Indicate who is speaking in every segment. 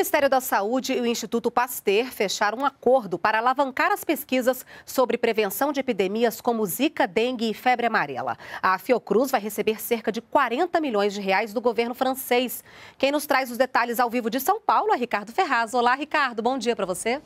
Speaker 1: Ministério da Saúde e o Instituto Pasteur fecharam um acordo para alavancar as pesquisas sobre prevenção de epidemias como zika, dengue e febre amarela. A Fiocruz vai receber cerca de 40 milhões de reais do governo francês. Quem nos traz os detalhes ao vivo de São Paulo é Ricardo Ferraz. Olá, Ricardo, bom dia para você.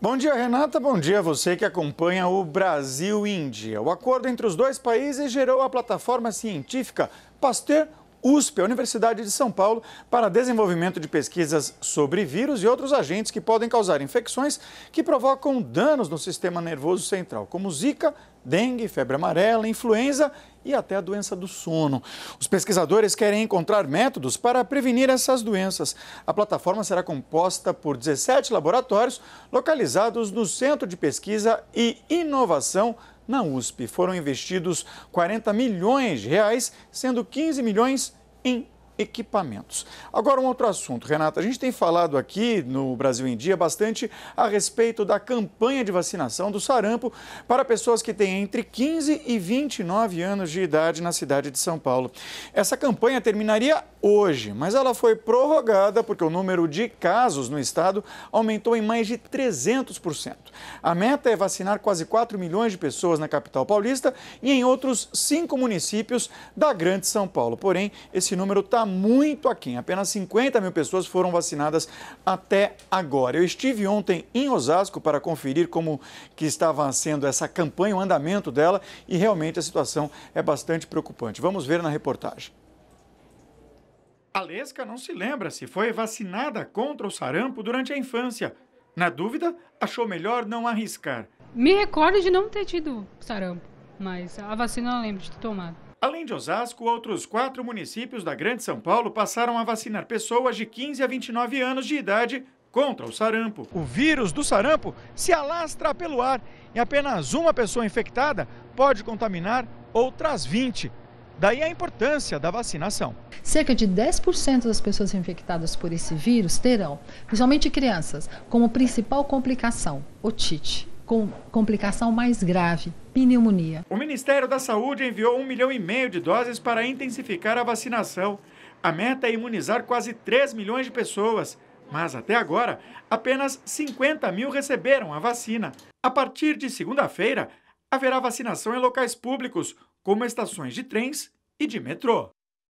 Speaker 2: Bom dia, Renata. Bom dia a você que acompanha o Brasil Índia. O acordo entre os dois países gerou a plataforma científica Pasteur USP, a Universidade de São Paulo, para desenvolvimento de pesquisas sobre vírus e outros agentes que podem causar infecções que provocam danos no sistema nervoso central, como zika, dengue, febre amarela, influenza e até a doença do sono. Os pesquisadores querem encontrar métodos para prevenir essas doenças. A plataforma será composta por 17 laboratórios localizados no Centro de Pesquisa e Inovação na USP. Foram investidos 40 milhões de reais, sendo 15 milhões em equipamentos. Agora, um outro assunto, Renata. A gente tem falado aqui no Brasil em Dia bastante a respeito da campanha de vacinação do sarampo para pessoas que têm entre 15 e 29 anos de idade na cidade de São Paulo. Essa campanha terminaria hoje, mas ela foi prorrogada porque o número de casos no estado aumentou em mais de 300%. A meta é vacinar quase 4 milhões de pessoas na capital paulista e em outros cinco municípios da Grande São Paulo. Porém, esse número está muito aquém. Apenas 50 mil pessoas foram vacinadas até agora. Eu estive ontem em Osasco para conferir como que estava sendo essa campanha, o andamento dela e realmente a situação é bastante preocupante. Vamos ver na reportagem. Alesca não se lembra se foi vacinada contra o sarampo durante a infância. Na dúvida, achou melhor não arriscar.
Speaker 3: Me recordo de não ter tido sarampo, mas a vacina eu lembro de ter tomado.
Speaker 2: Além de Osasco, outros quatro municípios da Grande São Paulo passaram a vacinar pessoas de 15 a 29 anos de idade contra o sarampo. O vírus do sarampo se alastra pelo ar e apenas uma pessoa infectada pode contaminar outras 20. Daí a importância da vacinação.
Speaker 3: Cerca de 10% das pessoas infectadas por esse vírus terão, principalmente crianças, como principal complicação, otite, com complicação mais grave, pneumonia.
Speaker 2: O Ministério da Saúde enviou um milhão e meio de doses para intensificar a vacinação. A meta é imunizar quase 3 milhões de pessoas. Mas até agora, apenas 50 mil receberam a vacina. A partir de segunda-feira, haverá vacinação em locais públicos, como estações de trens e de metrô.